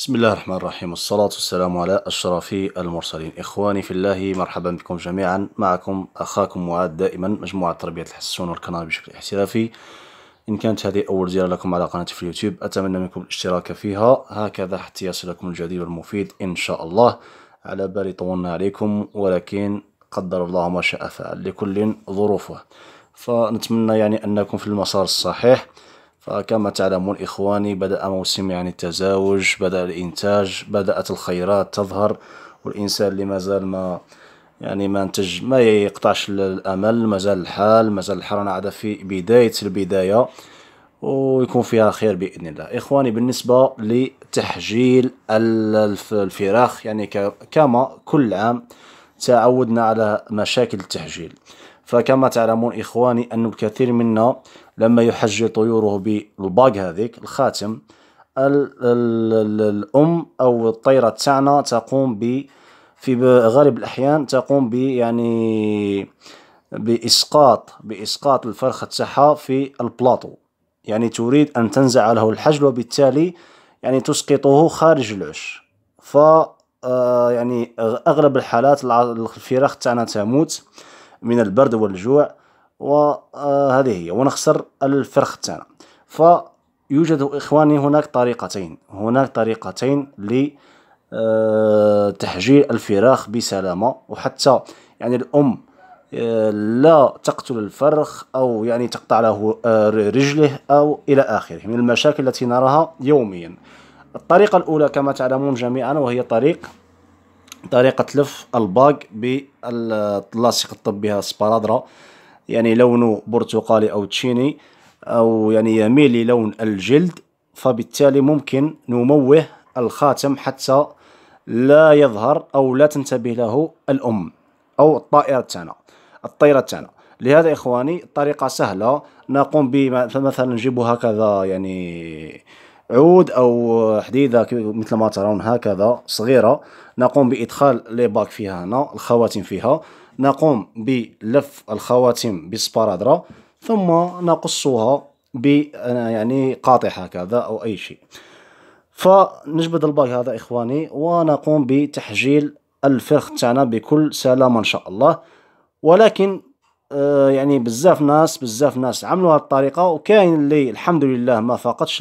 بسم الله الرحمن الرحيم والصلاة والسلام على أشرف المرسلين إخواني في الله مرحبا بكم جميعا معكم أخاكم معاد دائما مجموعة تربية الحسون والقناة بشكل احترافي إن كانت هذه أول زيارة لكم على قناتي في اليوتيوب أتمنى منكم الاشتراك فيها هكذا حتى يصلكم الجديد والمفيد إن شاء الله على بالي طولنا عليكم ولكن قدر الله ما شاء فعل لكل ظروفه فنتمنى يعني أنكم في المسار الصحيح فكما تعلمون إخواني بدأ موسم يعني التزاوج بدأ الإنتاج بدأت الخيرات تظهر والإنسان اللي مازال ما يعني ما انتج ما يقطعش الأمل مازال الحال مازال الحال عادة عاد في بداية البداية ويكون فيها خير بإذن الله إخواني بالنسبة لتحجيل الفراخ يعني كما كل عام تعودنا على مشاكل التحجيل فكما تعلمون إخواني أن الكثير منا لما يحجي طيوره بالباق هذيك الخاتم ال الأم أو الطيرة تاعنا تقوم ب في غالب الأحيان تقوم ب يعني بإسقاط بإسقاط الفرخة تاعها في البلاطو يعني تريد أن تنزع له الحجل وبالتالي يعني تسقطه خارج العش ف آه، يعني أغلب الحالات الفراخ تاعنا تموت من البرد والجوع وهذه آه، هي ونخسر الفرخ تاعنا فيوجد إخواني هناك طريقتين هناك طريقتين لتحجير آه، الفراخ بسلامة وحتى يعني الأم آه، لا تقتل الفرخ أو يعني تقطع له رجله أو إلى آخره من المشاكل التي نراها يوميا الطريقة الأولى كما تعلمون جميعا وهي طريق طريقة لف الباق باللاصق الطبيها سبارادرا يعني لونه برتقالي أو تشيني أو يعني يميل للون الجلد فبالتالي ممكن نموه الخاتم حتى لا يظهر أو لا تنتبه له الأم أو الطائرة تاعنا الطيرة تاعنا لهذا إخواني الطريقة سهلة نقوم بمثلا نجيب هكذا يعني عود او حديده مثل ما ترون هكذا صغيره نقوم بادخال لي باك فيها هنا الخواتم فيها نقوم بلف الخواتم بالسبارادرا ثم نقصها ب يعني قاطع هكذا او اي شيء فنجبد الباك هذا اخواني ونقوم بتحجيل الفرخ تاعنا بكل سلامه ان شاء الله ولكن آه، يعني بزاف ناس بزاف ناس عملوا الطريقه وكاين اللي الحمد لله ما فقدش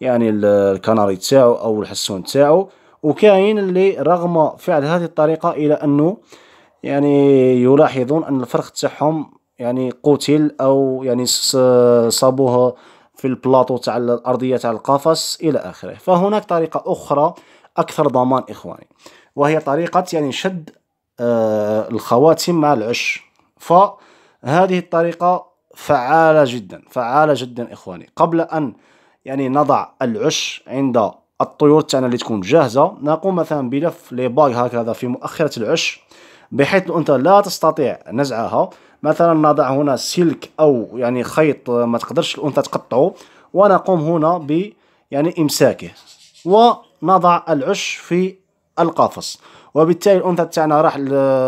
يعني الكناري تاعو او الحسون تاعو وكاين اللي رغم فعل هذه الطريقة الى انه يعني يلاحظون ان الفرخ تاعهم يعني قتل او يعني صابوه في البلاطو تاع الارضية تاع القفص الى اخره فهناك طريقة اخرى اكثر ضمان اخواني وهي طريقة يعني شد آه الخواتم مع العش فهذه الطريقة فعالة جدا فعالة جدا إخواني قبل أن يعني نضع العش عند الطيور تاعنا اللي تكون جاهزة نقوم مثلا بلف لي باغ هكذا في مؤخرة العش بحيث الأنثى لا تستطيع نزعها مثلا نضع هنا سلك أو يعني خيط ما تقدرش الأنثى تقطعه ونقوم هنا ب يعني إمساكه ونضع العش في القفص وبالتالي الانثى تاعنا راح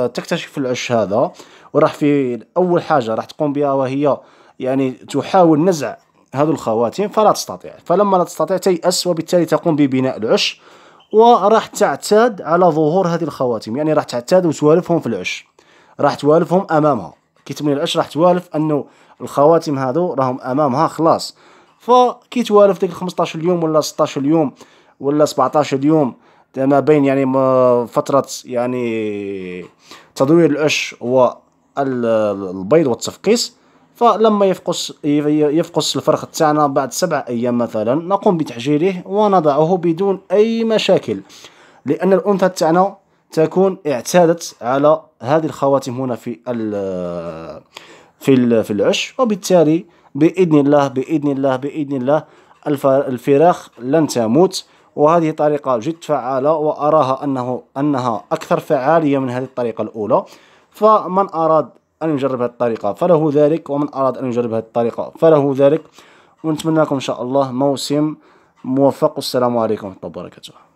تكتشف العش هذا وراح في اول حاجه راح تقوم بها وهي يعني تحاول نزع هذو الخواتيم فلا تستطيع فلما لا تستطيع تيأس وبالتالي تقوم ببناء العش وراح تعتاد على ظهور هذه الخواتيم يعني راح تعتاد وتوالفهم في العش راح توالفهم امامها كي تبني العش راح توالف انه الخواتيم هذو راهم امامها خلاص فكي توالف ديك 15 اليوم ولا 16 اليوم ولا 17 اليوم ما بين يعني فترة يعني تدوير القش والبيض والتفقيس فلما يفقس يفقس الفرخ تاعنا بعد سبع ايام مثلا نقوم بتحجيره ونضعه بدون اي مشاكل لان الانثى تاعنا تكون اعتادت على هذه الخواتم هنا في في في العش وبالتالي باذن الله باذن الله باذن الله الفراخ لن تموت وهذه طريقة جد فعالة وأراها أنه أنها أكثر فعالية من هذه الطريقة الأولى فمن أراد أن يجرب هذه الطريقة فله ذلك ومن أراد أن يجرب هذه الطريقة فله ذلك ونتمنى لكم إن شاء الله موسم موفق والسلام عليكم ورحمة الله وبركاته